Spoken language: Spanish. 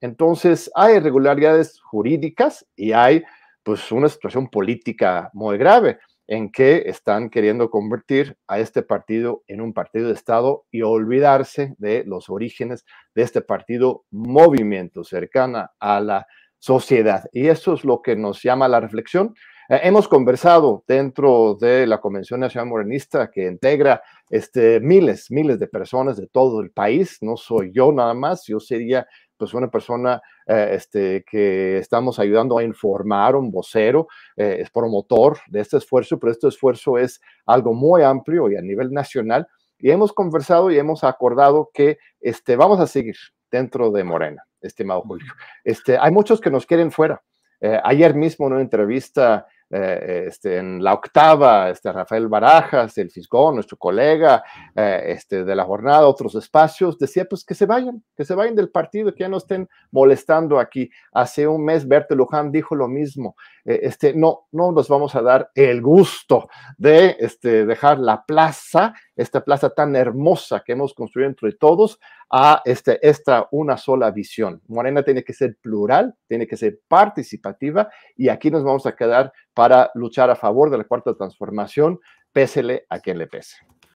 Entonces, hay irregularidades jurídicas y hay pues una situación política muy grave en que están queriendo convertir a este partido en un partido de Estado y olvidarse de los orígenes de este partido movimiento cercana a la sociedad. Y eso es lo que nos llama la reflexión eh, hemos conversado dentro de la Convención Nacional Morenista que integra este, miles, miles de personas de todo el país. No soy yo nada más, yo sería pues una persona eh, este, que estamos ayudando a informar, un vocero, eh, es promotor de este esfuerzo, pero este esfuerzo es algo muy amplio y a nivel nacional. Y hemos conversado y hemos acordado que este, vamos a seguir dentro de Morena, estimado Julio. Este, hay muchos que nos quieren fuera. ayer mismo en una entrevista eh, este, en la octava, este, Rafael Barajas, el Fisgón, nuestro colega eh, este, de la jornada, otros espacios, decía pues que se vayan, que se vayan del partido, que ya no estén molestando aquí. Hace un mes Berteluján Luján dijo lo mismo. Eh, este, no, no nos vamos a dar el gusto de este, dejar la plaza, esta plaza tan hermosa que hemos construido entre todos, a este, esta una sola visión. Morena tiene que ser plural, tiene que ser participativa y aquí nos vamos a quedar para luchar a favor de la cuarta transformación, pésele a quien le pese.